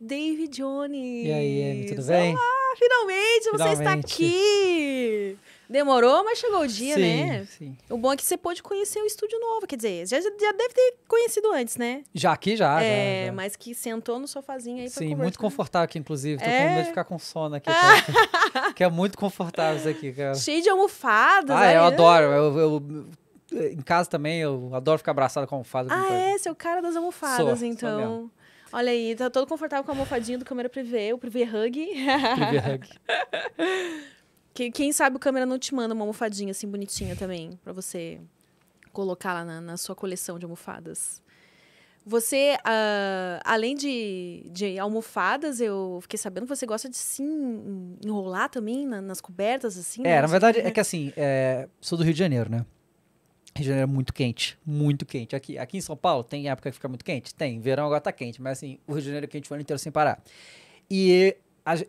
David Jones. E aí, Amy, tudo bem? Olá, finalmente, finalmente. você está aqui! Demorou, mas chegou o dia, sim, né? Sim. O bom é que você pôde conhecer o estúdio novo, quer dizer, já, já deve ter conhecido antes, né? Já aqui, já. É, já, já. mas que sentou no sofazinho aí pra Sim, muito confortável aqui, inclusive. Tô é... com medo de ficar com sono aqui. Cara. que é muito confortável isso aqui, cara. Cheio de almofadas. Ah, aí. eu adoro. eu, eu em casa também, eu adoro ficar abraçado com almofada. Ah, é? é? o cara das almofadas, sou, então. Sou Olha aí, tá todo confortável com a almofadinha do câmera privê, o privê hug. Privê hug. que, quem sabe o câmera não te manda uma almofadinha assim bonitinha também, para você colocar lá na, na, sua coleção de almofadas. Você, uh, além de, de almofadas, eu fiquei sabendo que você gosta de sim enrolar também na, nas cobertas, assim? É, né? na verdade, é que assim, é, sou do Rio de Janeiro, né? região era é muito quente, muito quente. Aqui, aqui em São Paulo tem época que fica muito quente? Tem, verão agora tá quente, mas assim, o Rio de Janeiro é quente o ano inteiro sem parar. E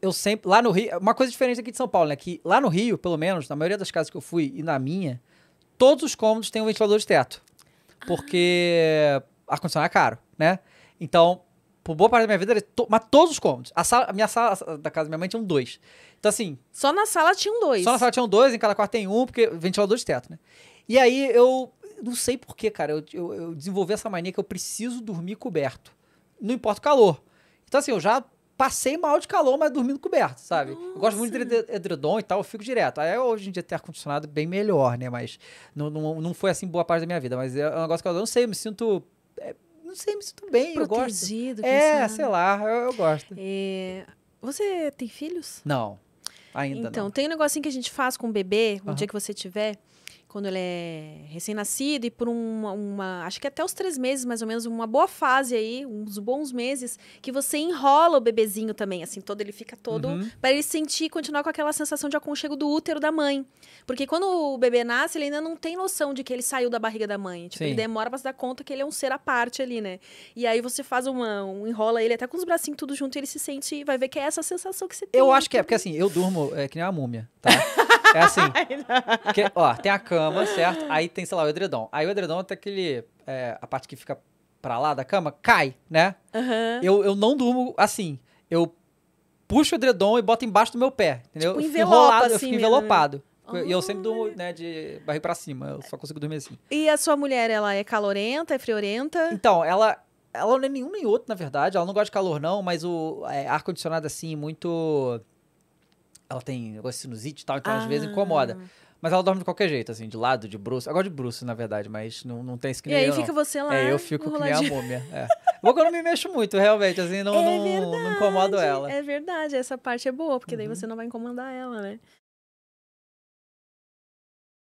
eu sempre, lá no Rio, é uma coisa diferente aqui de São Paulo, né, que lá no Rio, pelo menos, na maioria das casas que eu fui e na minha, todos os cômodos têm um ventilador de teto, porque ah. ar-condicionado é caro, né? Então, por boa parte da minha vida, era to, mas todos os cômodos. A, sala, a minha sala a, da casa da minha mãe tinha um dois. Então, assim... Só na sala tinham dois. Só na sala tinham dois, em cada quarto tem um, porque ventilador de teto, né? E aí eu não sei porquê, cara. Eu, eu, eu desenvolvi essa mania que eu preciso dormir coberto. Não importa o calor. Então, assim, eu já passei mal de calor, mas dormindo coberto, sabe? Nossa. Eu gosto muito de edredom e tal, eu fico direto. Aí hoje em dia tem ar-condicionado é bem melhor, né? Mas não, não, não foi assim boa parte da minha vida. Mas é um negócio que eu não sei, eu me sinto. É, não sei, me sinto bem, Protegido, eu gosto. É, sei lá, eu, eu gosto. É... Você tem filhos? Não. Ainda então, não. tem um negocinho que a gente faz com o bebê, um uhum. dia que você tiver, quando ele é recém-nascido e por uma, uma, acho que até os três meses mais ou menos, uma boa fase aí, uns bons meses, que você enrola o bebezinho também, assim, todo ele fica todo, uhum. para ele sentir, continuar com aquela sensação de aconchego do útero da mãe. Porque quando o bebê nasce, ele ainda não tem noção de que ele saiu da barriga da mãe. Tipo, ele demora para se dar conta que ele é um ser à parte ali, né? E aí você faz uma, um, enrola ele até com os bracinhos tudo junto e ele se sente, vai ver que é essa sensação que você tem. Eu acho que é, porque assim, eu durmo é que nem uma múmia, tá? É assim. que, ó, tem a cama, certo? Aí tem, sei lá, o edredom. Aí o edredom até tá aquele. É, a parte que fica pra lá da cama, cai, né? Uhum. Eu, eu não durmo assim. Eu puxo o edredom e boto embaixo do meu pé, entendeu? Tipo, eu fico enrolado, assim eu fico assim né? envelopado. E eu sempre durmo, né, de barriga pra cima. Eu só consigo dormir assim. E a sua mulher, ela é calorenta, é friorenta? Então, ela ela não é nenhum nem outro, na verdade. Ela não gosta de calor, não, mas o é, ar-condicionado, assim, muito ela tem negócio de sinusite e tal, então ah. às vezes ah. incomoda. Mas ela dorme de qualquer jeito, assim, de lado, de bruxo. Agora de bruxo, na verdade, mas não, não tem isso que nem E aí eu, fica não. você lá. É, eu fico que nem a múmia. É. logo que eu não me mexo muito, realmente, assim, não, é não, não incomodo ela. É verdade, essa parte é boa, porque uhum. daí você não vai incomodar ela, né?